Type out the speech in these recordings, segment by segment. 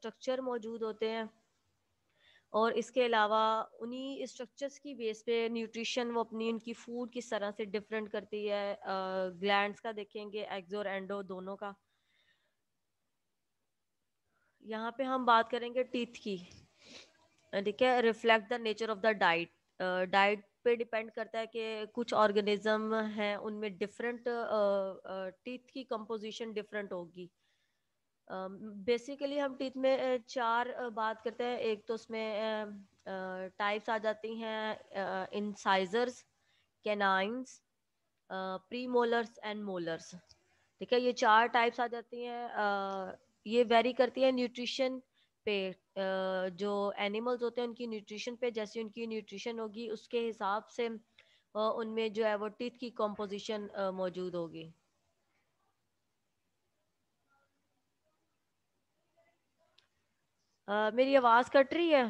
Structure मौजूद होते हैं और इसके अलावा उन्हीं स्ट्रक्चर्स की बेस पे न्यूट्रिशन वो अपनी उनकी फूड किस तरह से डिफरेंट करती है ग्लैंड्स का देखेंगे एग्जो और एंडो दोनों का यहाँ पे हम बात करेंगे टीथ की ठीक है reflect the nature of the diet diet पे डिपेंड करता है कि कुछ ऑर्गेनिज्म हैं उनमें डिफरेंट टीथ की कंपोजिशन डिफरेंट होगी बेसिकली हम टीथ में चार बात करते हैं एक तो उसमें टाइप्स आ जाती हैं incisors canines premolars and molars ठीक है ये चार टाइप्स आ जाती हैं ये वेरी करती है न्यूट्रिशन पे जो एनिमल्स होते हैं उनकी न्यूट्रिशन पे जैसे उनकी न्यूट्रिशन होगी उसके हिसाब से उनमें जो है वो टीथ की कॉम्पोजिशन मौजूद होगी आ, मेरी आवाज कट रही है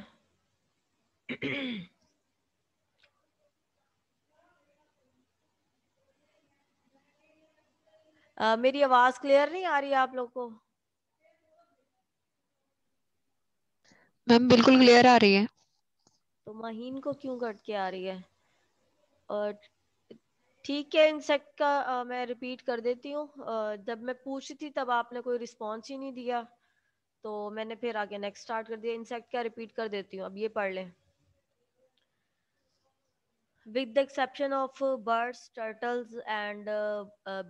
आ, मेरी आवाज क्लियर नहीं आ रही आप लोग को मैम बिल्कुल क्लियर आ रही है तो महीन को क्यों कट के आ रही है और ठीक है इंसेक्ट का आ, मैं रिपीट कर देती हूँ जब मैं पूछ रही थी तब आपने कोई रिस्पॉन्स ही नहीं दिया तो मैंने फिर आगे नेक्स्ट स्टार्ट कर दिया इंसेक्ट क्या रिपीट कर देती हूँ अब ये पढ़ लें with the exception of birds turtles and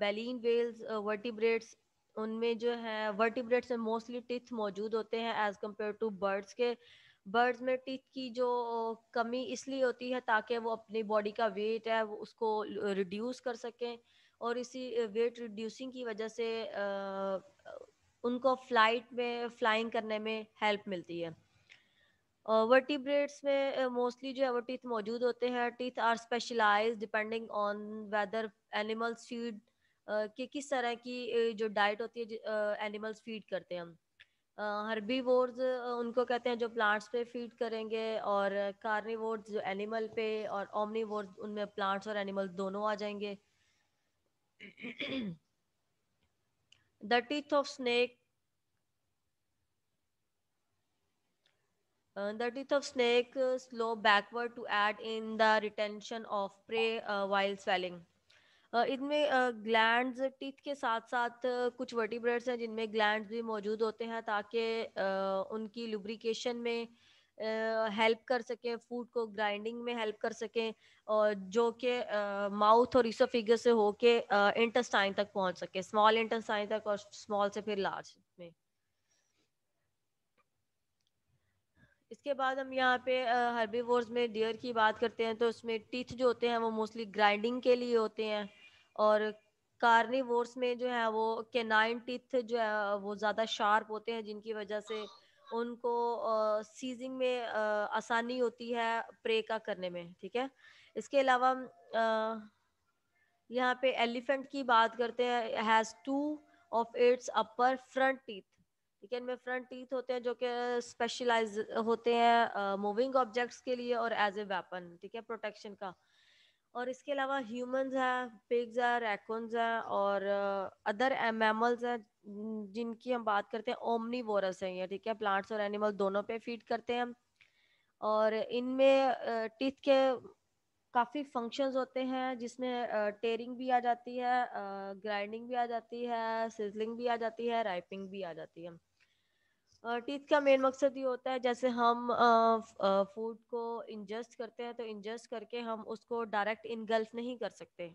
baleen whales vertebrates उनमें जो है वर्टिब्रेट्स में मोस्टली टिथ मौजूद होते हैं एज कम्पेयर टू बर्ड्स के बर्ड्स में टिथ की जो uh, कमी इसलिए होती है ताकि वो अपनी बॉडी का वेट है वो उसको रिड्यूस uh, कर सकें और इसी वेट uh, रिड्यूसिंग की वजह से उनको फ्लाइट में फ्लाइंग करने में हेल्प मिलती है वर्टिब्रेट्स uh, में मोस्टली uh, जो है वो टीथ मौजूद होते हैं teeth are specialise depending on whether animals feed के किस तरह की uh, जो डाइट होती है एनिमल्स फीड करते हैं हर्बी uh, वोर्स उनको कहते हैं जो प्लांट्स पे फीड करेंगे और uh, जो एनिमल पे और ओमनी उनमें प्लांट्स और एनिमल्स दोनों आ जाएंगे the teeth of snake Uh, the teeth of snake uh, slow backward to add in the retention of prey uh, while swelling. इनमें ग्लैंड्स टीथ के साथ साथ कुछ वर्टिब्रेट्स हैं जिनमें ग्लैंड्स भी मौजूद होते हैं ताकि उनकी लुब्रिकेशन में हेल्प कर सकें फूड को ग्राइंडिंग में हेल्प कर सकें और जो कि माउथ और ईसो फिगर से होके इंटेस्टाइन तक पहुंच सके स्मॉल इंटेस्टाइन तक और स्मॉल से फिर लार्ज में इसके बाद हम यहाँ पे वोर्स में डियर की बात करते हैं तो उसमें टीथ जो होते हैं वो मोस्टली ग्राइंडिंग के लिए होते हैं और कार्निवोर्स में जो है वो केनाइन टीथ जो है वो ज़्यादा शार्प होते हैं जिनकी वजह से उनको सीजिंग में आसानी होती है प्रे का करने में ठीक है इसके अलावा यहाँ पे एलिफेंट की बात करते हैं has two of its upper front teeth ठीक है इनमें फ्रंट टीथ होते हैं जो कि स्पेशलाइज होते हैं मूविंग ऑब्जेक्ट्स के लिए और एज ए वेपन ठीक है प्रोटेक्शन का और इसके अलावा ह्यूमंस है पिग्स हैं रैकोन्स हैं और अदर मैमल्स हैं जिनकी हम बात करते हैं ओमनी वोरस है ये ठीक है प्लांट्स और एनिमल दोनों पे फीड करते हैं और इनमें टीथ के काफ़ी फंक्शंस होते हैं जिसमें टेरिंग भी आ जाती है ग्राइंडिंग भी आ जाती है सिजलिंग भी आ जाती है राइपिंग भी आ जाती है टीथ का मेन मकसद ये होता है जैसे हम फूड को इंजस्ट करते हैं तो इंजस्ट करके हम उसको डायरेक्ट इनगल्फ नहीं कर सकते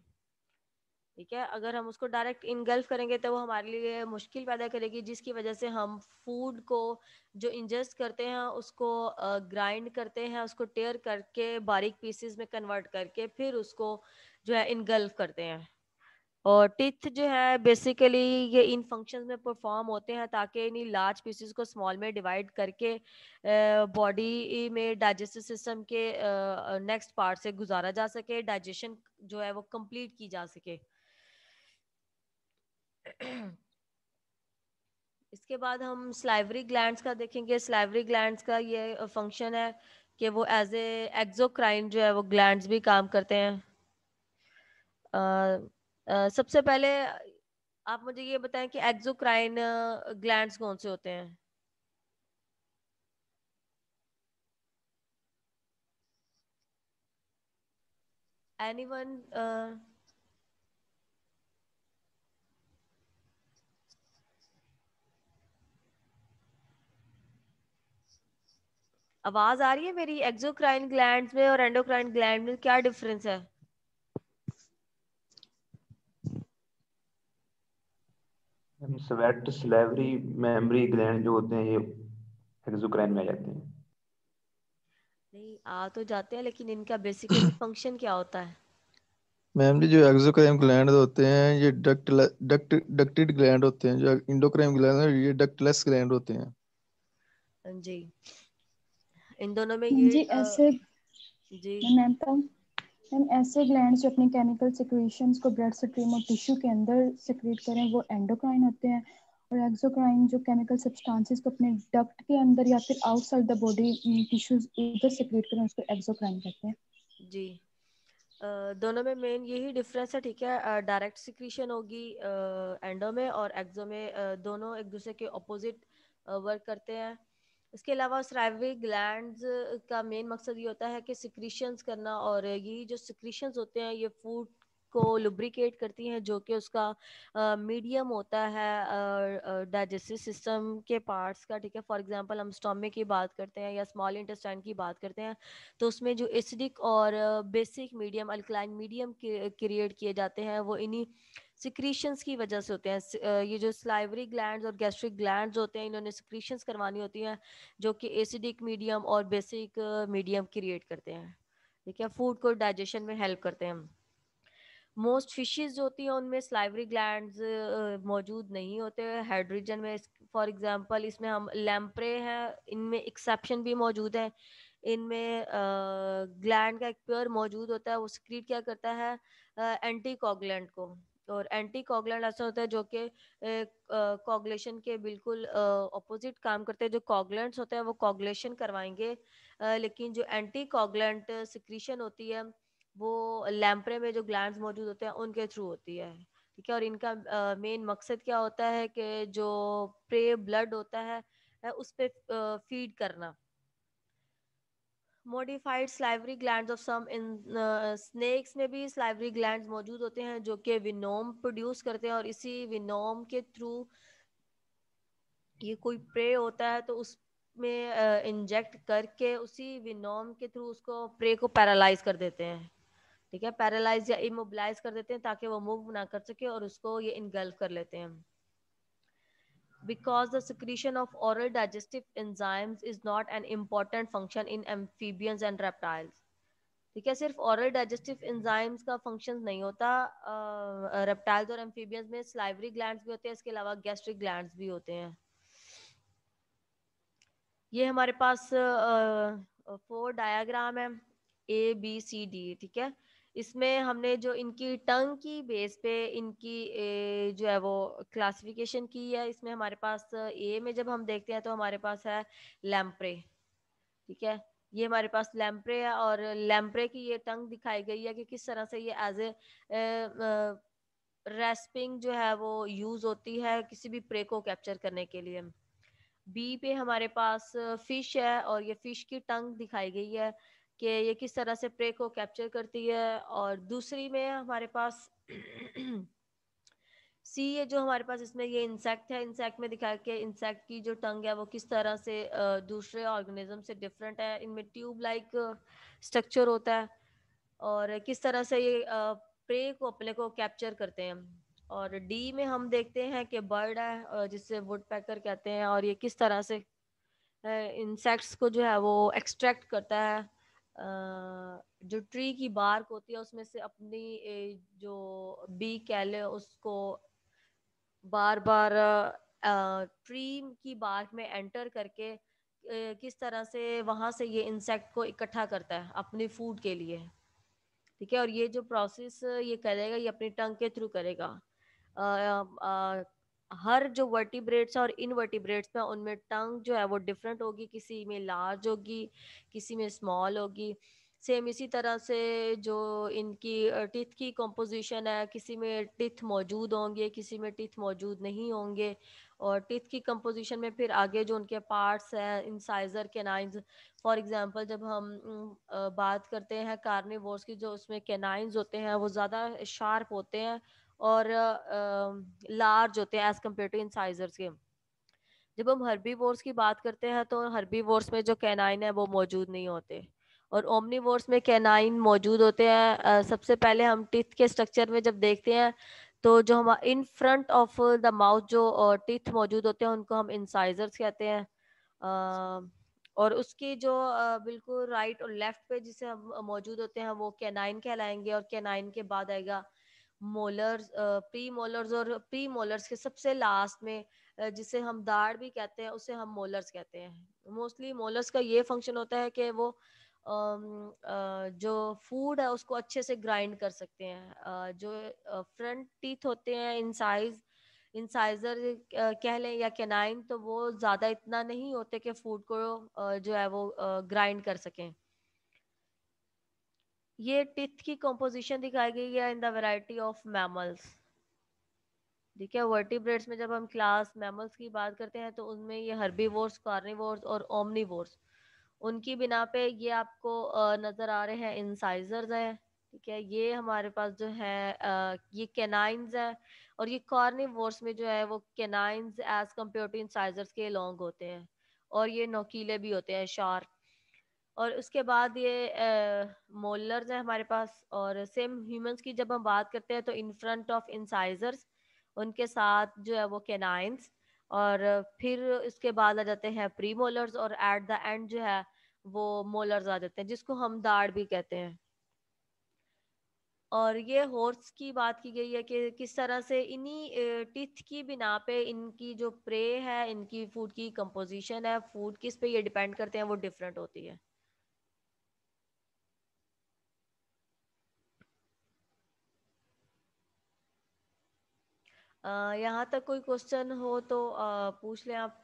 ठीक है अगर हम उसको डायरेक्ट इनगल्फ करेंगे तो वो हमारे लिए मुश्किल पैदा करेगी जिसकी वजह से हम फूड को जो इंजस्ट करते हैं उसको ग्राइंड करते हैं उसको टेयर करके बारीक पीसेस में कन्वर्ट करके फिर उसको जो है इनगल्फ करते हैं और टिथ जो है बेसिकली ये इन फंक्शन में परफॉर्म होते हैं ताकि इन्हीं लार्ज पीसेस को स्मॉल में डिवाइड करके बॉडी में डाइजेस्टिव सिस्टम के नेक्स्ट पार्ट से गुजारा जा सके डाइजेशन जो है वो कंप्लीट की जा सके इसके बाद हम स्लाइवरी ग्लैंड का देखेंगे स्लाइवरी ग्लैंड का ये फंक्शन है कि वो एज ए एक्जोक्राइन जो है वो ग्लैंड भी काम करते हैं सबसे पहले आप मुझे ये बताएं कि एक्सोक्राइन ग्लैंड्स कौन से होते हैं एनीवन आवाज आ रही है मेरी एक्सोक्राइन ग्लैंड में और एंडोक्राइन ग्लैंड में क्या डिफरेंस है स्वेट स्लेवरी मेमोरी ग्लैंड जो होते हैं ये एक्सोक्राइन में आ जाते हैं नहीं आ तो जाते हैं लेकिन इनका बेसिकली फंक्शन क्या होता है मेमोरी जो एक्सोक्राइन ग्लैंड होते हैं ये डक्ट डक्ट डक्टेड ग्लैंड होते हैं जो इंडोक्राइन ग्लैंड है ये डक्टलेस ग्लैंड होते हैं हाँ जी इन दोनों में ये जी ऐसे जी मैं मानता तो मैम ऐसे ग्लैंड जो अपने केमिकल सिक्रीशन को ब्लड स्ट्रीम और टिश्यू के अंदर सिक्रेट करें वो एंडोक्राइन होते हैं और एक्सोक्राइन जो केमिकल सब्सटेंसेस को अपने डक्ट के अंदर या फिर आउटसाइड द बॉडी टिश्यूज उधर सिक्रेट करें उसको एक्सोक्राइन कहते हैं जी दोनों में मेन यही डिफरेंस है ठीक है डायरेक्ट सिक्रीशन होगी एंडो में और एक्सो में दोनों एक दूसरे के ऑपोजिट वर्क करते हैं इसके अलावा सराइवी ग्लैंड का मेन मकसद ये होता है कि सिक्रीशंस करना और ये जो सिक्रीशंस होते हैं ये फूड को लुब्रिकेट करती हैं जो कि उसका मीडियम होता है डाइजेस्टिव सिस्टम के पार्ट्स का ठीक है फॉर एग्जांपल हम स्टोमिक की बात करते हैं या स्मॉल इंटेस्टाइन की बात करते हैं तो उसमें जो एसिडिक और basic medium alkaline medium create किए जाते हैं वो इन्हीं सिक्रीशंस की वजह से होते हैं ये जो स्लाइवरी ग्लैंड और गैस्ट्रिक ग्लैंड होते हैं इन्होंने सिक्रीशंस करवानी होती हैं जो कि एसिडिक मीडियम और बेसिक मीडियम क्रिएट करते हैं ठीक है फूड को डाइजेशन में हेल्प करते हैं मोस्ट फिशेज होती हैं उनमें स्लाइवरी ग्लैंड मौजूद नहीं होते हाइड्रोजन में फॉर एग्जांपल इसमें हम लैम्प्रे हैं इनमें एक्सेप्शन भी मौजूद है इनमें ग्लैंड का एक प्योर मौजूद होता है वो स्क्रीट क्या करता है एंटी कॉगलेंट को और एंटी कॉगलेंट ऐसा होता है जो कि कॉगलेशन के बिल्कुल ऑपोजिट काम करते हैं जो कॉगलेंट्स होते हैं वो कॉगलेशन करवाएंगे आ, लेकिन जो एंटी कॉगलेंट सिक्रीशन होती है वो लैम्परे में जो ग्लैंड मौजूद होते हैं उनके थ्रू होती है ठीक है और इनका मेन मकसद क्या होता है कि जो प्रे ब्लड होता है उस पर फीड करना modified salivary gland of some in snakes में भी स्लाइवरी ग्लैंड मौजूद होते हैं जो कि विनोम प्रोड्यूस करते हैं और इसी विनोम के थ्रू ये कोई प्रे होता है तो उसमें इंजेक्ट करके उसी विनोम के थ्रू उसको प्रे को पैरालाइज कर देते हैं ठीक है पैरालाइज या इमोबिलाइज कर देते हैं ताकि वो मूव ना कर सके और उसको ये इनगल्फ कर लेते हैं because the secretion of oral digestive enzymes is not an important function in amphibians and reptiles ठीक है सिर्फ oral digestive enzymes का function नहीं होता reptiles और amphibians में salivary glands भी होते हैं इसके अलावा gastric glands भी होते हैं ये हमारे पास फोर डायग्राम है ए बी सी डी ठीक है इसमें हमने जो इनकी टंग की बेस पे इनकी जो है वो क्लासिफिकेशन की है इसमें हमारे पास ए में जब हम देखते हैं तो हमारे पास है लैम्प्रे ठीक है ये हमारे पास लैम्प्रे है और लैम्प्रे की ये टंग दिखाई गई है कि किस तरह से ये एज ए रेस्पिंग जो है वो यूज होती है किसी भी प्रे को कैप्चर करने के लिए बी पे हमारे पास फिश है और ये फिश की टंग दिखाई गई है कि ये किस तरह से प्रे को कैप्चर करती है और दूसरी में हमारे पास सी ये जो हमारे पास इसमें ये इंसेक्ट है इंसेक्ट में दिखाया कि इंसेक्ट की जो टंग है वो किस तरह से दूसरे ऑर्गेनिज्म से डिफरेंट है इनमें ट्यूब लाइक स्ट्रक्चर होता है और किस तरह से ये प्रे को अपने को कैप्चर करते हैं और डी में हम देखते हैं कि बर्ड है जिससे वुड पैकर कहते हैं और ये किस तरह से इंसेक्ट्स को जो है वो एक्सट्रैक्ट करता है जो ट्री की बार्क होती है उसमें से अपनी जो बी कह उसको बार बार ट्री की बार्क में एंटर करके किस तरह से वहाँ से ये इंसेक्ट को इकट्ठा करता है अपने फूड के लिए ठीक है और ये जो प्रोसेस ये करेगा ये अपनी टंग के थ्रू करेगा हर जो वर्टिब्रेट्स और इनवर्टिब्रेट्स में उनमें टंग जो है वो डिफरेंट होगी किसी में लार्ज होगी किसी में स्मॉल होगी सेम इसी तरह से जो इनकी टिथ की कंपोजिशन है किसी में टिथ मौजूद होंगे किसी में टिथ मौजूद नहीं होंगे और टिथ की कंपोजिशन में फिर आगे जो उनके पार्ट्स हैं इंसाइजर केनाइंस फॉर एग्जांपल जब हम बात करते हैं कार्निवोर्स की जो उसमें केनाइंस होते हैं वो ज़्यादा शार्प होते हैं और लार्ज होते हैं एज कम्पेयर टू इंसाइजर्स के जब हम हर्बी वोर्स की बात करते हैं तो हर्बी वोर्स में जो कैनाइन है वो मौजूद नहीं होते और ओमनी वोर्स में कैनाइन मौजूद होते हैं सबसे पहले हम टिथ के स्ट्रक्चर में जब देखते हैं तो जो हम in front of the mouth जो टिथ मौजूद होते हैं उनको हम इंसाइजर्स कहते हैं और उसकी जो बिल्कुल राइट और लेफ्ट पे जिसे हम मौजूद होते हैं वो कैनाइन कहलाएंगे और कैनाइन के बाद आएगा मोलर्स प्री मोलर्स और प्री मोलर्स के सबसे लास्ट में जिसे हम दाढ़ भी कहते हैं उसे हम मोलर्स कहते हैं मोस्टली मोलर्स का ये फंक्शन होता है कि वो जो फूड है उसको अच्छे से ग्राइंड कर सकते हैं जो फ्रंट टीथ होते हैं इंसाइज इंसाइजर कह लें या कैनाइन तो वो ज़्यादा इतना नहीं होते कि फूड को जो है वो ग्राइंड कर सकें ये टिथ की कॉम्पोजिशन दिखाई गई है in the variety of mammals ठीक है वर्टिब्रेट्स में जब हम क्लास मैमल्स की बात करते हैं तो उनमें ये हर्बीवोर्स कार्निवोर्स और ओमनीवोर्स उनकी बिना पे ये आपको नज़र आ रहे हैं इंसाइजर्स हैं ठीक है ये हमारे पास जो है ये केनाइंस हैं और ये कार्निवोर्स में जो है वो canines as compare to incisors के लॉन्ग होते हैं और ये नोकीले भी होते हैं शार्प और उसके बाद ये मोलर्स हैं हमारे पास और सेम ह्यूमंस की जब हम बात करते हैं तो इन फ्रंट ऑफ इंसाइजर्स उनके साथ जो है वो केनाइंस और फिर उसके बाद आ जाते हैं प्री मोलर्स और एट द एंड जो है वो मोलर्स आ जाते हैं जिसको हम दाड़ भी कहते हैं और ये हॉर्स की बात की गई है कि किस तरह से इन्हीं टिथ की बिना पे इनकी जो प्रे है इनकी फूड की कंपोजिशन है फूड किस पे ये डिपेंड करते हैं वो डिफरेंट होती है यहाँ तक कोई क्वेश्चन हो तो पूछ लें आप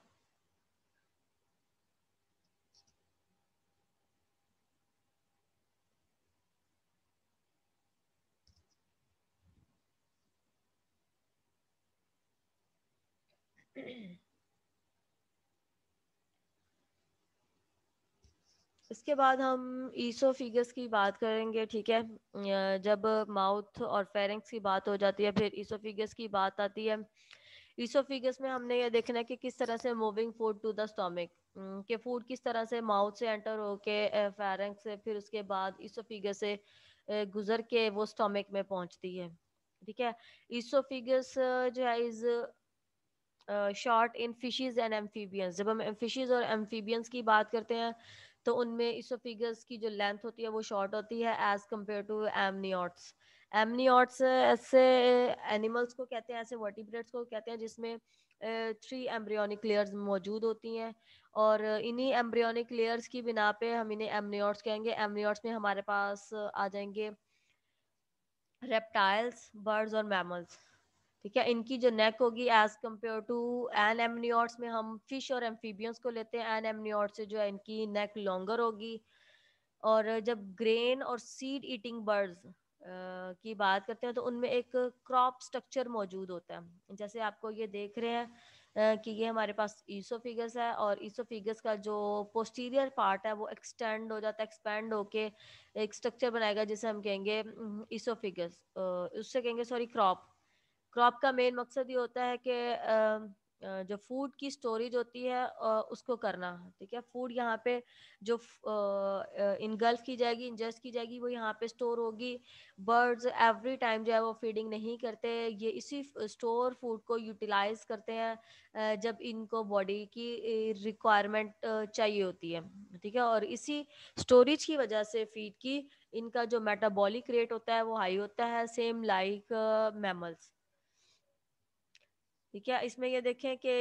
इसके बाद हम ईसो फिगर्स की बात करेंगे ठीक है जब माउथ और फेरेंक्स की बात हो जाती है फिर ईसो फिगर्स की बात आती है ईसो फिगर्स में हमने ये देखना है कि किस तरह से moving food to the stomach के फूड किस तरह से माउथ से एंटर होके फेरेंक्स से फिर उसके बाद ईसो फिगर से गुजर के वो स्टोमिक में पहुंचती है ठीक है ईसो फिगर्स जो है is short in fishes and amphibians जब हम फिशेज और एम्फीबियंस की बात करते हैं तो उनमें इसोफिगस की जो लेंथ होती है वो शॉर्ट होती है as compare to amniotes amniotes ऐसे एनिमल्स eh, को कहते हैं ऐसे वर्टिब्रेट्स को कहते हैं जिसमें थ्री एम्ब्रियोनिक लेयर्स मौजूद होती हैं और इन्हीं एम्ब्रियोनिक लेयर्स की बिना पे हम इन्हें एमनियोट्स कहेंगे एमनियॉट्स में हमारे पास आ जाएंगे रेप्टाइल्स बर्ड्स और मैमल्स ठीक है इनकी जो नेक होगी as compare to an amniotes में हम फिश और एम्फीबियंस को लेते हैं एन एमनियॉर्ट से जो है इनकी नेक लॉन्गर होगी और जब ग्रेन और सीड ईटिंग बर्ड्स की बात करते हैं तो उनमें एक क्रॉप स्ट्रक्चर मौजूद होता है जैसे आपको ये देख रहे हैं कि ये हमारे पास ईसोफिगस है और ईसोफिगस का जो पोस्टीरियर पार्ट है वो एक्सटेंड हो जाता है एक्सपेंड होके एक स्ट्रक्चर बनाएगा जिसे हम कहेंगे ईसोफिगस उससे कहेंगे सॉरी क्रॉप क्रॉप का मेन मकसद ये होता है कि जो फूड की स्टोरेज होती है उसको करना ठीक है फूड यहाँ पे जो इनगल्फ की जाएगी इंजस्ट की जाएगी वो यहाँ पे स्टोर होगी बर्ड्स एवरी टाइम जो है वो फीडिंग नहीं करते ये इसी स्टोर फूड को यूटिलाइज करते हैं जब इनको बॉडी की रिक्वायरमेंट चाहिए होती है ठीक है और इसी स्टोरेज की वजह से फीड की इनका जो मेटाबॉलिक रेट होता है वो हाई होता है सेम लाइक मैमल्स ठीक है इसमें ये देखें कि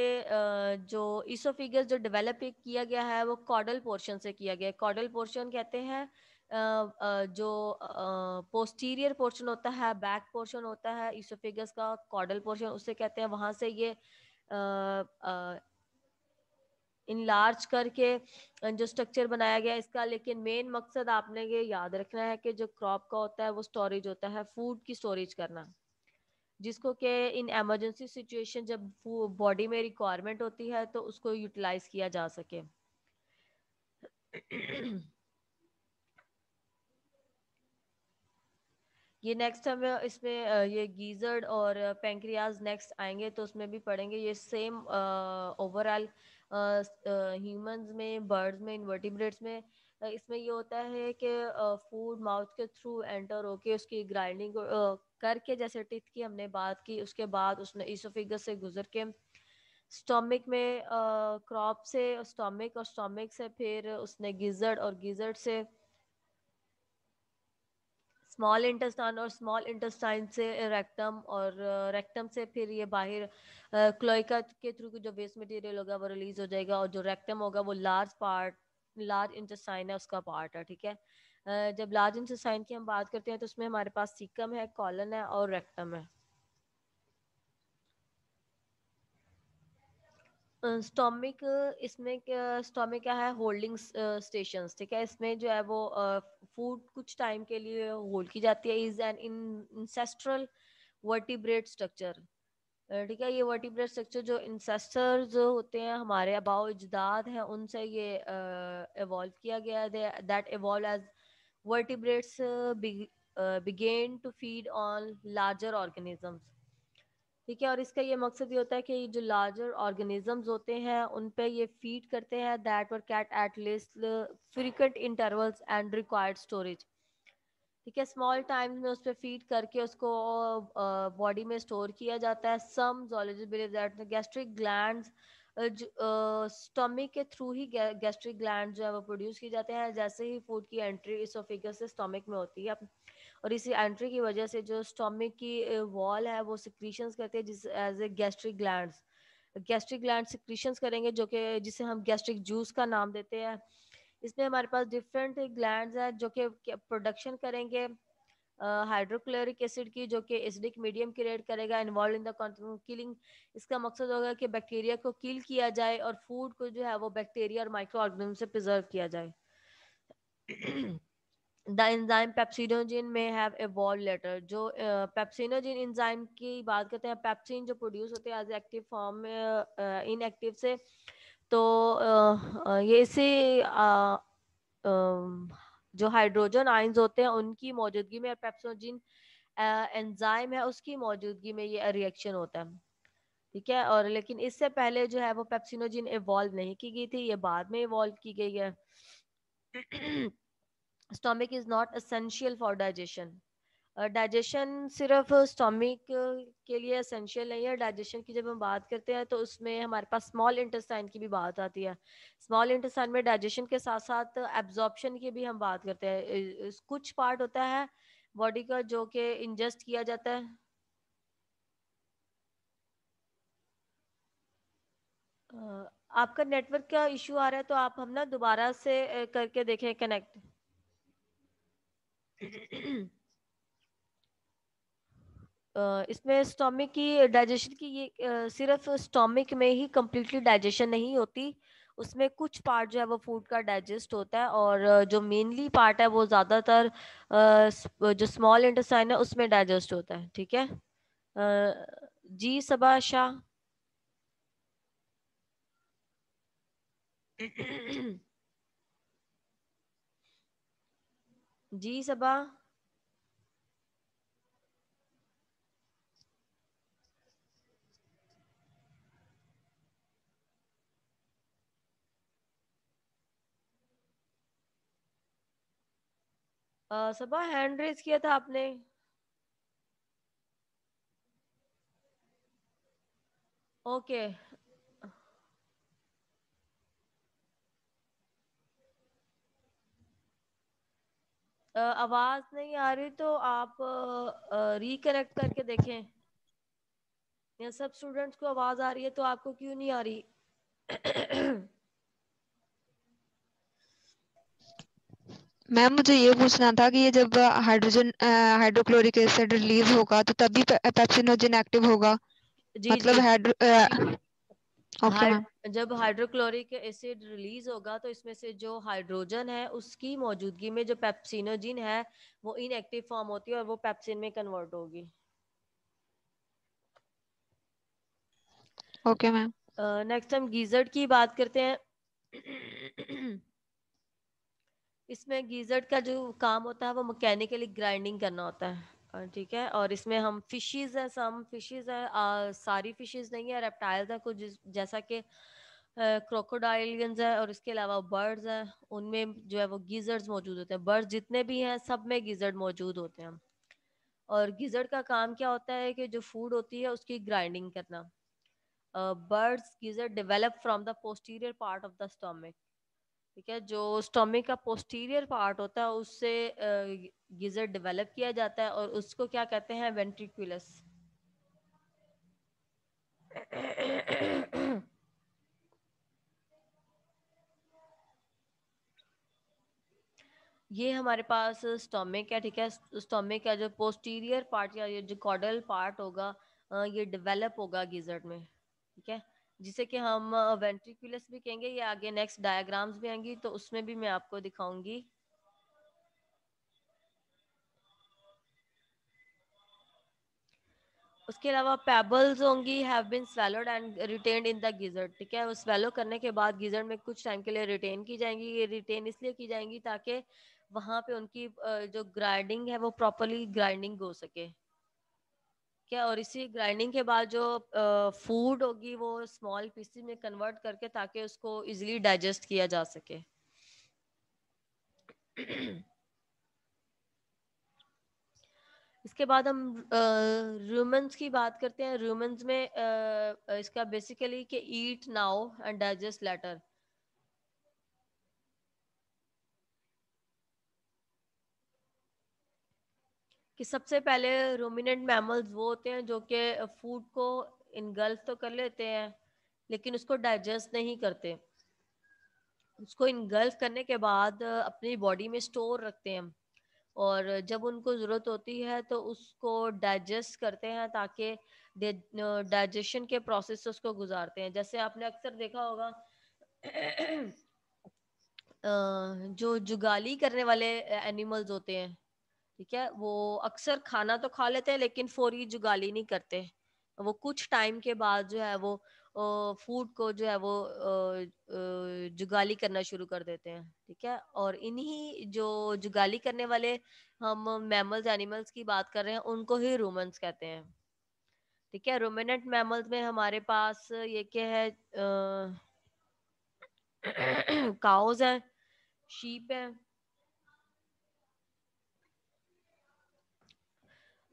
जो ईसोफिगस जो डेवलप किया गया है वो कॉडल पोर्शन से किया गया है कॉडल पोर्शन कहते हैं जो पोस्टीरियर पोर्शन होता है बैक पोर्शन होता है ईसोफिगस का कॉडल पोर्शन उसे कहते हैं वहां से ये इनलार्ज करके जो स्ट्रक्चर बनाया गया इसका लेकिन मेन मकसद आपने ये याद रखना है कि जो क्रॉप का होता है वो स्टोरेज होता है फूड की स्टोरेज करना जिसको के इन एमरजेंसी सिचुएशन जब बॉडी में रिक्वायरमेंट होती है तो उसको यूटिलाइज किया जा सके ये नेक्स्ट हम इसमें ये गीजर्ड और पेंक्रियाज नेक्स्ट आएंगे तो उसमें भी पढ़ेंगे ये सेम ओवरऑल ह्यूमंस में बर्ड्स में इनवर्टिब्रेट्स में इसमें ये होता है कि फूड माउथ के थ्रू एंटर होके उसकी ग्राइंडिंग करके जैसे टिथ की हमने बात की उसके बाद उसने ईसोफिगस से गुजर के स्टोमिक में क्रॉप से स्टोमिक और स्टोमिक से फिर उसने गिजर्ड और गिजर्ड से स्मॉल इंटेस्टाइन और स्मॉल इंटेस्टाइन से रेक्टम और रेक्टम से फिर ये बाहर क्लोइका के थ्रू जो वेस्ट मटेरियल होगा वो रिलीज हो जाएगा और जो रेक्टम होगा वो लार्ज पार्ट लार्ज इंटेस्टाइन है उसका पार्ट है ठीक है जब लार्ज इंटेस्टाइन की हम बात करते हैं तो उसमें हमारे पास सीकम है कॉलन है और रेक्टम है स्टोमिक इसमें स्टोमिक क्या है होल्डिंग स्टेशन ठीक है इसमें जो है वो फूड कुछ टाइम के लिए होल्ड की जाती है is an ancestral vertebrate structure ठीक है ये वर्टिब्रेट स्ट्रक्चर जो इंसेस्टर जो होते हैं हमारे अबाव इजदाद हैं उनसे ये इवॉल्व किया गया है that evolve as vertebrates uh, be, uh, began to feed on larger organisms ठीक है और इसका ये मकसद ये होता है कि ये जो लार्जर ऑर्गेनिजम्स होते हैं उन पे ये फीड करते हैं that were cat at least frequent intervals and required storage ठीक है स्मॉल टाइम में उस पर फीड करके उसको बॉडी uh, uh में स्टोर किया जाता है some zoologist believe that gastric glands stomach के थ्रू ही गैस्ट्रिक ग्लैंड जो है वो प्रोड्यूस किए जाते हैं जैसे ही फूड की एंट्री इसोफिकस से स्टमिक में होती है और इसी एंट्री की वजह से जो स्टमिक की वॉल है वो सिक्रीशंस करते हैं जिस as a gastric gland gastric gland secretions करेंगे जो कि जिसे हम गैस्ट्रिक जूस का नाम देते हैं इसमें हमारे पास डिफरेंट ग्लैंड हैं जो कि प्रोडक्शन करेंगे हाइड्रोक्लोरिक एसिड की जो कि एसिडिक मीडियम क्रिएट करेगा इन्वॉल्व इन द किलिंग इसका मकसद होगा कि बैक्टीरिया को किल किया जाए और फूड को जो है वो बैक्टीरिया और माइक्रो ऑर्गेनिज्म से प्रिजर्व किया जाए द इंजाइम पेप्सिनोजिन में हैव एवॉल्व लेटर जो पेप्सिनोजिन इंजाइम की बात करते हैं पेप्सिन जो प्रोड्यूस होते हैं as active form inactive से तो uh, ये इसे uh, uh, जो हाइड्रोजन आइंस होते हैं उनकी मौजूदगी में पेप्सोजिन एंजाइम है उसकी मौजूदगी में ये रिएक्शन होता है ठीक है और लेकिन इससे पहले जो है वो पेप्सिनोजिन इवॉल्व नहीं की गई थी ये बाद में इवॉल्व की गई है stomach is not essential for digestion digestion सिर्फ स्टोमिक के लिए असेंशियल नहीं है डाइजेशन की जब हम बात करते हैं तो उसमें हमारे पास स्मॉल इंटेस्टाइन की भी बात आती है स्मॉल इंटेस्टाइन में डाइजेशन के साथ साथ एब्जॉर्प्शन की भी हम बात करते हैं कुछ पार्ट होता है बॉडी का जो कि इंजेस्ट किया जाता है आपका नेटवर्क का इशू आ रहा है तो आप हम ना दोबारा से करके देखें कनेक्ट इसमें स्टोमिक की डाइजेशन की ये सिर्फ स्टोमिक में ही कम्प्लीटली डाइजेशन नहीं होती उसमें कुछ पार्ट जो है वो फूड का डाइजेस्ट होता है और जो मेनली पार्ट है वो ज़्यादातर जो स्मॉल इंटेस्टाइन है उसमें डाइजेस्ट होता है ठीक है जी सबा शाह जी सबा सबा हैंड रेज किया था आपने ओके आवाज नहीं आ रही तो आप रिकनेक्ट करके देखें या सब स्टूडेंट्स को आवाज आ रही है तो आपको क्यों नहीं आ रही मैम मुझे ये पूछना था कि ये जब हाइड्रोजन हाइड्रोक्लोरिक एसिड रिलीज होगा तो तभी पे, पेप्सिनोजन एक्टिव होगा जी, मतलब जी, हाइड्रो ओके मैम जब हाइड्रोक्लोरिक एसिड रिलीज होगा तो इसमें से जो हाइड्रोजन है उसकी मौजूदगी में जो पेप्सिनोजिन है वो इनएक्टिव फॉर्म होती है और वो पेप्सिन में कन्वर्ट होगी ओके मैम नेक्स्ट हम गीजर्ड की बात करते हैं इसमें गीजर का जो काम होता है वो मैकेनिकली ग्राइंडिंग करना होता है ठीक है और इसमें हम फिशेज हैं सम फिशेज हैं सारी फिशेज नहीं है रेप्टाइल्स हैं कुछ जैसा कि क्रोकोडाइलियंस हैं और इसके अलावा बर्ड्स हैं उनमें जो है वो गीजर्स मौजूद होते हैं बर्ड्स जितने भी हैं सब में गीजर मौजूद होते हैं और गीजर का काम क्या होता है कि जो फूड होती है उसकी ग्राइंडिंग करना बर्ड्स गीजर develop from the posterior part of the stomach ठीक है जो स्टोमिक का पोस्टीरियर पार्ट होता है उससे गिजर डेवलप किया जाता है और उसको क्या कहते हैं वेंट्रिकुलस ये हमारे पास स्टोमिक है ठीक है स्टोमिक का जो पोस्टीरियर पार्ट या ये जो कॉडल पार्ट होगा ये डेवलप होगा गिजर्ट में ठीक है जिसे कि हम वेंट्रिकुलस भी कहेंगे ये आगे नेक्स्ट डायग्राम्स भी आएंगी तो उसमें भी मैं आपको दिखाऊंगी उसके अलावा पेबल्स होंगी have been swallowed and retained in the गीजर ठीक है वो स्वेलो करने के बाद गीजर में कुछ टाइम के लिए रिटेन की जाएंगी ये रिटेन इसलिए की जाएंगी ताकि वहां पे उनकी जो ग्राइंडिंग है वो प्रॉपरली ग्राइंडिंग हो सके ठीक है और इसी ग्राइंडिंग के बाद जो फूड होगी वो स्मॉल पीसी में कन्वर्ट करके ताकि उसको इजिली डाइजेस्ट किया जा सके इसके बाद हम रूमन्स की बात करते हैं रूमन्स में आ, इसका बेसिकली कि eat now and digest later कि सबसे पहले रोमिनेंट मैमल्स वो होते हैं जो कि फूड को इनगल्फ तो कर लेते हैं लेकिन उसको डाइजेस्ट नहीं करते उसको इनगल्फ करने के बाद अपनी बॉडी में स्टोर रखते हैं और जब उनको ज़रूरत होती है तो उसको डाइजेस्ट करते हैं ताकि डाइजेशन के प्रोसेस उसको गुजारते हैं जैसे आपने अक्सर देखा होगा जो जुगाली करने वाले एनिमल्स होते हैं ठीक है वो अक्सर खाना तो खा लेते हैं लेकिन फौरी जुगाली नहीं करते वो कुछ टाइम के बाद जो है वो फूड को जो है वो जुगाली करना शुरू कर देते हैं ठीक है और इन्हीं जो जुगाली करने वाले हम मैमल्स एनिमल्स की बात कर रहे हैं उनको ही रोमन्स कहते हैं ठीक है रोमिनेंट मैमल्स में हमारे पास ये क्या है काउज हैं शीप हैं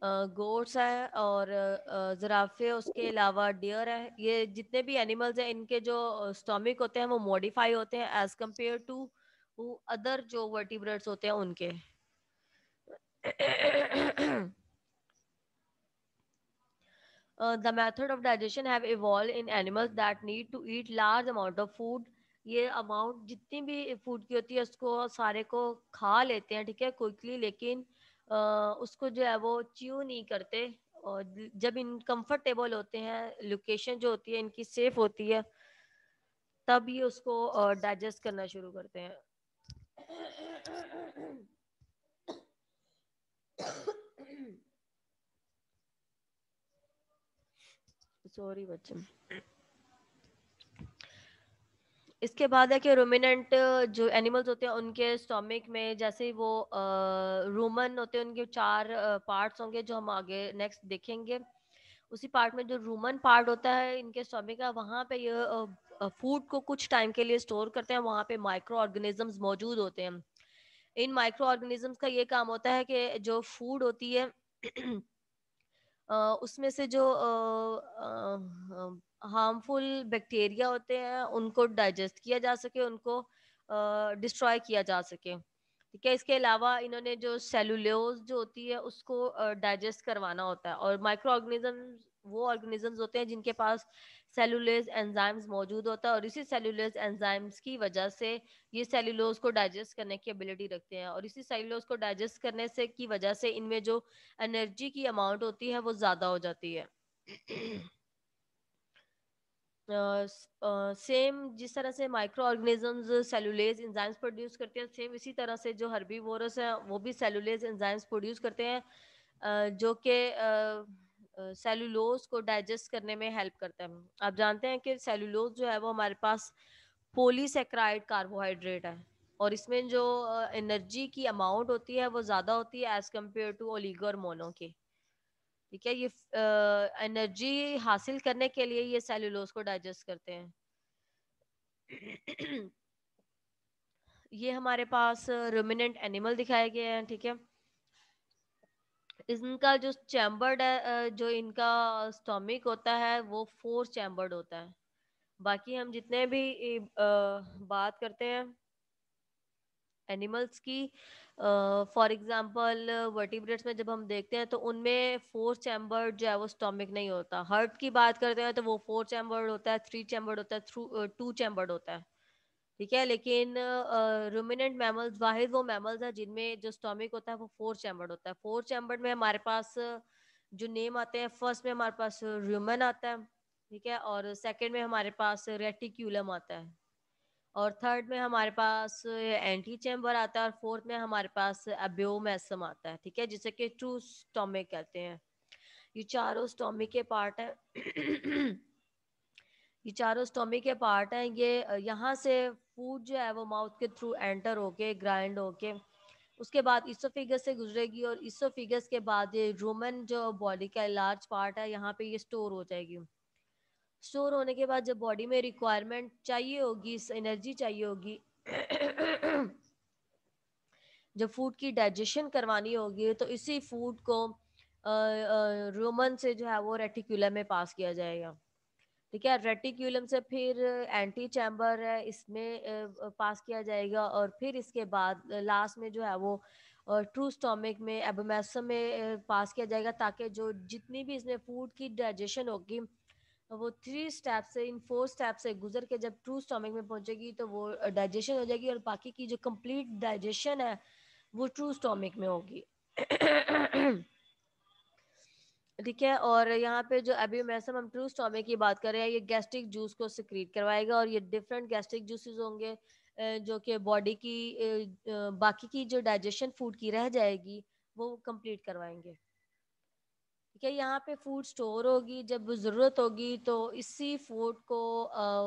गोट्स है और जराफे उसके अलावा डियर है ये जितने भी एनिमल्स हैं इनके जो स्टोमिक होते हैं वो मॉडिफाई होते हैं एज कम्पेयर टू अदर जो वर्टिब्रेट्स होते हैं उनके the method of digestion have evolve in animals that need to eat large amount of food ये अमाउंट जितनी भी फूड की होती है उसको सारे को खा लेते हैं ठीक है क्विकली लेकिन uh, उसको जो है वो च्यू नहीं करते और जब इन कंफर्टेबल होते हैं लोकेशन जो होती है इनकी सेफ होती है तब ये उसको डाइजेस्ट करना शुरू करते हैं सॉरी बच्चों इसके बाद है कि रोमिनेंट जो एनिमल्स होते हैं उनके स्टोमिक में जैसे वो रोमन होते हैं उनके चार पार्ट्स होंगे जो हम आगे नेक्स्ट देखेंगे उसी पार्ट में जो रोमन पार्ट होता है इनके स्टोमिक का वहाँ पे ये फूड को कुछ टाइम के लिए स्टोर करते हैं वहाँ पे माइक्रो ऑर्गेनिजम्स मौजूद होते हैं इन माइक्रो ऑर्गेनिजम्स का ये काम होता है कि जो फूड होती है उसमें से जो हार्मफुल बैक्टीरिया होते हैं उनको डाइजेस्ट किया जा सके उनको डिस्ट्रॉय किया जा सके ठीक है इसके अलावा इन्होंने जो सेलुलोज जो होती है उसको डाइजेस्ट करवाना होता है और माइक्रो ऑर्गेनिज्म वो ऑर्गेनिजम्स होते हैं जिनके पास सेलुलेज एंजाइम्स मौजूद होता है और इसी सेलुलेज एंजाइम्स की वजह से ये सेलुलोज को डाइजेस्ट करने की एबिलिटी रखते हैं और इसी सेलुलोज को डाइजेस्ट करने से की वजह से इनमें जो एनर्जी की अमाउंट होती है वो ज़्यादा हो जाती है सेम जिस तरह से microorganisms cellulase enzymes produce करते हैं सेम इसी तरह से जो हर्बी वोरस हैं वो भी सेलुलेज इंजाइम्स प्रोड्यूस करते हैं जो कि सेलुलोज को डाइजेस्ट करने में हेल्प करते हैं आप जानते हैं कि सेलुलोज जो है वो हमारे पास पोलीसेक्राइड कार्बोहाइड्रेट है और इसमें जो एनर्जी की अमाउंट होती है वो ज़्यादा होती है एज़ कम्पेयर टू ओलीगो और मोनो की ठीक है ये एनर्जी हासिल करने के लिए ये सेलुलोज को डाइजेस्ट करते हैं ये हमारे पास रोमिनेंट एनिमल दिखाए गए हैं ठीक है इनका जो चैम्बर्ड है जो इनका स्टोमिक होता है वो फोर चैम्बर्ड होता है बाकी हम जितने भी बात करते हैं एनिमल्स की फॉर एग्जाम्पल वर्टिब्रेट्स में जब हम देखते हैं तो उनमें फोर चैम्बर्ड जो है वो स्टोमिक नहीं होता हर्ट की बात करते हैं तो वो फोर चैम्बर्ड होता है थ्री चैम्बर्ड होता है टू चैम्बर्ड होता है ठीक है लेकिन रूमिनेंट मैमल्स वाहिद वो मैमल्स है जिनमें जो स्टोमिक होता है वो फोर चैम्बर्ड होता है फोर चैम्बर्ड में हमारे पास जो नेम आते हैं फर्स्ट में हमारे पास र्यूमन आता है ठीक है और सेकेंड में हमारे पास रेटिक्यूलम आता है और थर्ड में हमारे पास एंटी चैम्बर आता है और फोर्थ में हमारे पास अब्योमैसम आता है ठीक है जिसे कि ट्रू स्टोमिक कहते हैं ये चारों स्टोमिक के पार्ट है ये चारों स्टोमिक के पार्ट हैं ये यहाँ से फूड जो है वो माउथ के थ्रू एंटर होके ग्राइंड होके उसके बाद इसोफिगस से गुजरेगी और इसोफिगस के बाद ये रोमन जो बॉडी का लार्ज पार्ट है यहाँ पे ये स्टोर हो जाएगी स्टोर होने के बाद जब बॉडी में रिक्वायरमेंट चाहिए होगी एनर्जी चाहिए होगी जब फूड की डाइजेशन करवानी होगी तो इसी फूड को रोमन से जो है वो रेटिकुलम में पास किया जाएगा ठीक है रेटिकुलम से फिर एंटी चैम्बर है इसमें पास किया जाएगा और फिर इसके बाद लास्ट में जो है वो ट्रू स्टोमिक में एबमेसम में पास किया जाएगा ताकि जो जितनी भी इसमें फूड की डाइजेशन होगी तो वो थ्री स्टेप से इन फोर स्टेप से गुजर के जब ट्रू स्टोमिक में पहुंचेगी तो वो डाइजेशन हो जाएगी और बाकी की जो कंप्लीट डाइजेशन है वो ट्रू स्टोमिक में होगी ठीक है और यहाँ पे जो अभी मैसम हम ट्रू स्टोमिक की बात कर रहे हैं ये गैस्ट्रिक जूस को सिक्रीट करवाएगा और ये डिफरेंट गैस्ट्रिक जूसेस होंगे जो कि बॉडी की बाकी की जो डाइजेशन फूड की रह जाएगी वो कंप्लीट करवाएंगे ठीक है यहाँ पे फूड स्टोर होगी जब ज़रूरत होगी तो इसी फूड को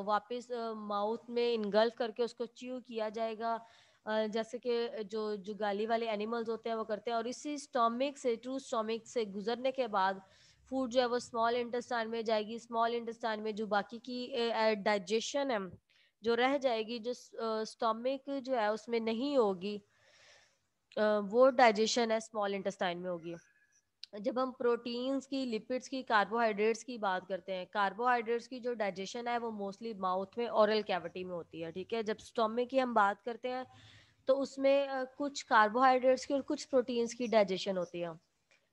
वापस माउथ में इनगल्फ करके उसको च्यू किया जाएगा जैसे कि जो जुगाली वाले एनिमल्स होते हैं वो करते हैं और इसी स्टोमिक से ट्रू स्टोमिक से गुजरने के बाद फूड जो है वो स्मॉल इंटेस्टाइन में जाएगी स्मॉल इंटेस्टाइन में जो बाकी की डाइजेशन है जो रह जाएगी जो स्टोमिक जो है उसमें नहीं होगी वो डाइजेशन है स्मॉल इंटेस्टाइन में होगी जब हम प्रोटीन्स की लिपिड्स की कार्बोहाइड्रेट्स की बात करते हैं कार्बोहाइड्रेट्स की जो डाइजेशन है वो मोस्टली माउथ में औरल कैविटी में होती है ठीक है जब स्टोमिक की हम बात करते हैं तो उसमें कुछ कार्बोहाइड्रेट्स की और कुछ प्रोटीन्स की डाइजेशन होती है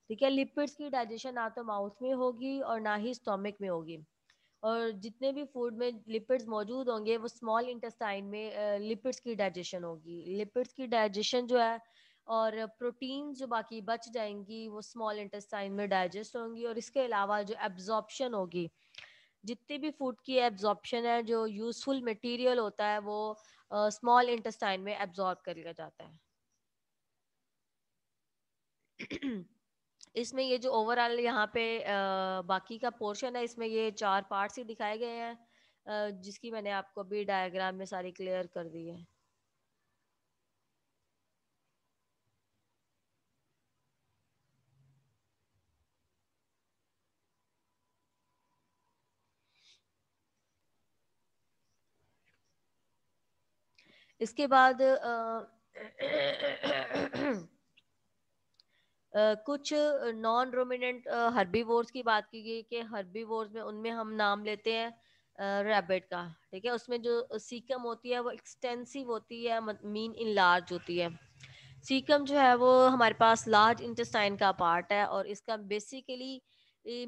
ठीक है लिपिड्स की डाइजेशन ना तो माउथ में होगी और ना ही स्टोमिक में होगी और जितने भी फूड में लिपिड्स मौजूद होंगे वो स्मॉल इंटेस्टाइन में लिपिड्स की डाइजेशन होगी लिपिड्स की डाइजेशन जो है और प्रोटीन जो बाकी बच जाएंगी वो स्मॉल इंटेस्टाइन में डाइजेस्ट होंगी और इसके अलावा जो एब्जॉर्प्शन होगी जितनी भी फूड की एब्जॉर्प्शन है जो यूजफुल मटेरियल होता है वो स्मॉल uh, इंटेस्टाइन में एब्जॉर्ब कर लिया जाता है इसमें ये जो ओवरऑल यहाँ पे आ, बाकी का पोर्शन है इसमें ये चार पार्ट्स ही दिखाए गए हैं जिसकी मैंने आपको अभी डायग्राम में सारी क्लियर कर दी है इसके बाद आ, Uh, कुछ नॉन रोमिनेंट वोर्स की बात की गई कि वोर्स में उनमें हम नाम लेते हैं रैबिट का ठीक है उसमें जो सीकम होती है वो एक्सटेंसिव होती है मीन इन लार्ज होती है सीकम जो है वो हमारे पास लार्ज इंटेस्टाइन का पार्ट है और इसका बेसिकली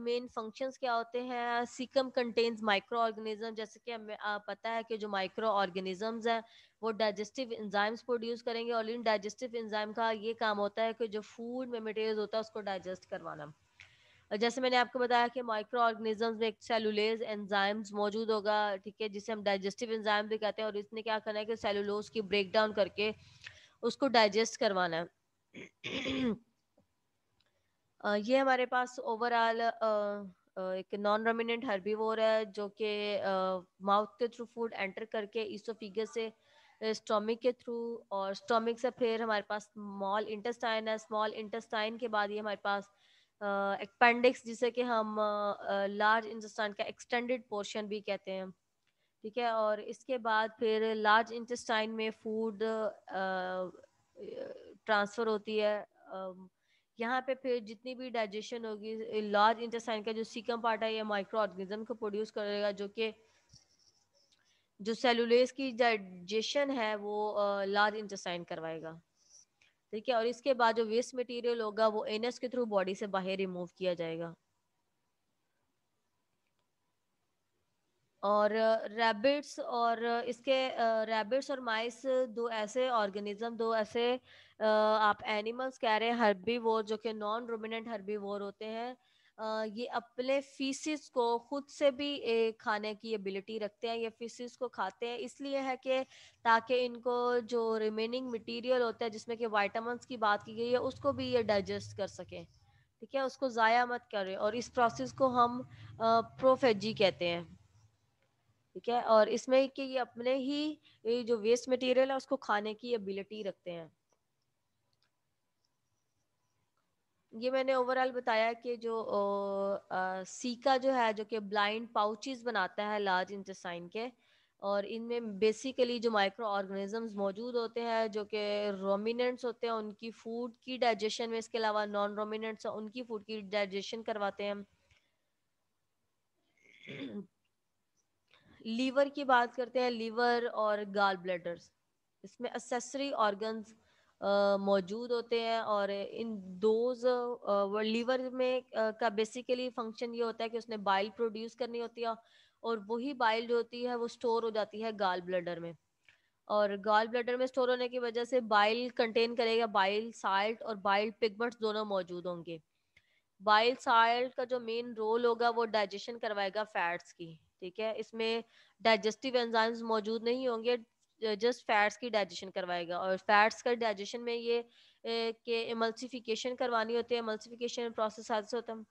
मेन फंक्शंस क्या होते हैं सीकम कंटेन्स माइक्रो ऑर्गेनिज्म जैसे कि हमें पता है कि जो माइक्रो ऑर्गेनिजम्स हैं वो डाइजेस्टिव इंजाइम्स प्रोड्यूस करेंगे और इन डाइजेस्टिव इंजाइम का ये काम होता है कि जो फूड में मटेरियल होता है उसको डाइजेस्ट करवाना जैसे मैंने आपको बताया कि माइक्रो ऑर्गेनिजम्स में एक सेलुलेज एंजाइम्स मौजूद होगा ठीक है जिसे हम डाइजेस्टिव एंजाइम भी कहते हैं और इसने क्या करना है कि सेलुलोज की ब्रेक डाउन करके उसको डाइजेस्ट करवाना है ये हमारे पास ओवरऑल एक नॉन रेमिनेंट हर्बीवोर है जो कि माउथ के थ्रू फूड एंटर करके इसोफिगस से स्टोमिक के थ्रू और स्टोमिक से फिर हमारे पास स्मॉल इंटेस्टाइन है स्मॉल इंटेस्टाइन के बाद ये हमारे पास एक्पेंडिक्स जिसे कि हम लार्ज इंटेस्टाइन का एक्सटेंडेड पोर्शन भी कहते हैं ठीक है और इसके बाद फिर लार्ज इंटेस्टाइन में फूड ट्रांसफ़र होती है यहाँ पे फिर जितनी भी डाइजेशन होगी लार्ज इंटेस्टाइन का जो सीकम पार्ट है ये माइक्रो ऑर्गेनिज्म को प्रोड्यूस करेगा जो कि जो सेलुलेस की डाइजेशन है वो लार्ज इंटेस्टाइन करवाएगा ठीक है और इसके बाद जो वेस्ट मटेरियल होगा वो एनस के थ्रू बॉडी से बाहर रिमूव किया जाएगा और रैबिट्स और इसके रैबिट्स और माइस दो ऐसे ऑर्गेनिज्म दो ऐसे आप एनिमल्स कह रहे हैं हर्बी जो कि नॉन रोमिनेंट हर्बी होते हैं ये अपने फीसिस को खुद से भी खाने की एबिलिटी रखते हैं ये फीसिस को खाते हैं इसलिए है कि ताकि इनको जो रिमेनिंग मटेरियल होता है जिसमें कि वाइटामस की बात की गई है उसको भी ये डाइजेस्ट कर सकें ठीक है उसको ज़ाया मत करें और इस प्रोसेस को हम प्रोफेजी कहते हैं ठीक है और इसमें कि ये अपने ही जो वेस्ट मटेरियल है उसको खाने की एबिलिटी रखते हैं ये मैंने ओवरऑल बताया कि जो सीका जो है जो कि ब्लाइंड पाउचेस बनाता है लार्ज इंटेस्टाइन के और इनमें बेसिकली जो माइक्रो ऑर्गेनिजम्स मौजूद होते हैं जो कि रोमिनेंट्स होते हैं उनकी फूड की डाइजेशन में इसके अलावा नॉन रोमिनेंट्स उनकी फूड की डाइजेशन करवाते हैं लीवर की बात करते हैं लीवर और गाल ब्लेडर्स इसमें असेसरी ऑर्गन्स मौजूद होते हैं और इन दोज लीवर में का बेसिकली फंक्शन ये होता है कि उसने बाइल प्रोड्यूस करनी होती है और वही बाइल जो होती है वो स्टोर हो जाती है गाल ब्लडर में और गाल ब्लडर में स्टोर होने की वजह से बाइल कंटेन करेगा बाइल साल्ट और बाइल पिगमेंट्स दोनों मौजूद होंगे बाइल साल्ट का जो मेन रोल होगा वो डाइजेशन करवाएगा फैट्स की ठीक है इसमें डाइजेस्टिव एंजाइम्स मौजूद नहीं होंगे जस्ट फैट्स की डाइजेशन करवाएगा और फैट्स का डाइजेशन में ये के एमल्सिफिकेशन करवानी होती है एमल्सिफिकेशन प्रोसेस हाथ से होता है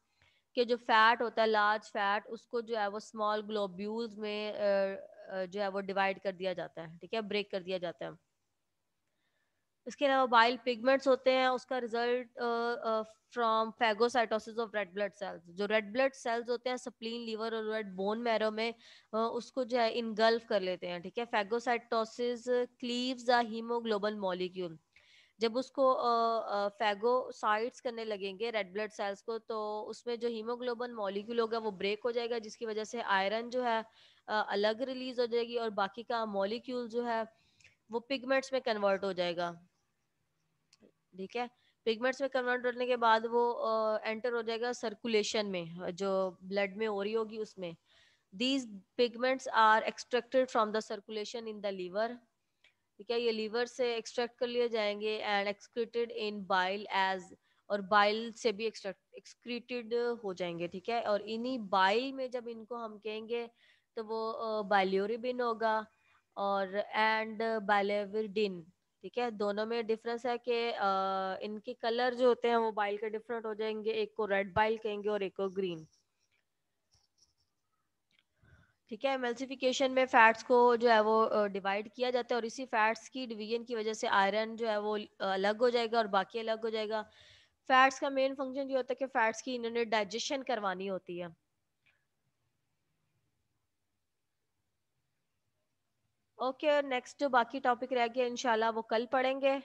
कि जो फैट होता है लार्ज फैट उसको जो है वो स्मॉल ग्लोब्यूल्स में जो है वो डिवाइड कर दिया जाता है ठीक है ब्रेक कर दिया जाता है इसके अलावा बाइल पिगमेंट्स होते हैं उसका result from phagocytosis of red blood cells जो रेड ब्लड सेल्स होते हैं स्प्लीन लीवर और रेड बोन मैरो में उसको जो है इनगल्फ कर लेते हैं ठीक है phagocytosis cleaves the haemoglobin molecule जब उसको फैगोसाइट्स करने लगेंगे रेड ब्लड सेल्स को तो उसमें जो हीमोग्लोबन मॉलिक्यूल होगा वो ब्रेक हो जाएगा जिसकी वजह से आयरन जो है अलग रिलीज हो जाएगी और बाकी का मॉलिक्यूल जो है वो पिगमेंट्स में कन्वर्ट हो जाएगा ठीक है पिगमेंट्स में कन्वर्ट करने के बाद वो एंटर हो जाएगा सर्कुलेशन में जो ब्लड में हो रही होगी उसमें these pigments are extracted from the circulation in the liver ठीक है ये लीवर से एक्सट्रैक्ट कर लिए जाएंगे and excreted in bile as और बाइल से भी एक्सट्रैक्ट एक्सक्रीटेड हो जाएंगे ठीक है और इन्हीं बाइल में जब इनको हम कहेंगे तो वो बाइल्योरिबिन होगा और एंड बाइलेविडिन uh, ठीक है दोनों में डिफरेंस है कि इनके कलर जो होते हैं वो बाइल के डिफरेंट हो जाएंगे एक को रेड बाइल कहेंगे और एक को ग्रीन ठीक है मेल्सिफिकेशन में फैट्स को जो है वो डिवाइड किया जाता है और इसी फैट्स की डिवीजन की वजह से आयरन जो है वो अलग हो जाएगा और बाकी अलग हो जाएगा फैट्स का मेन फंक्शन ये होता है कि फैट्स की इन्होंने डाइजेशन करवानी होती है ओके नेक्स्ट जो बाकी टॉपिक रह गया इनशाला वो कल पढ़ेंगे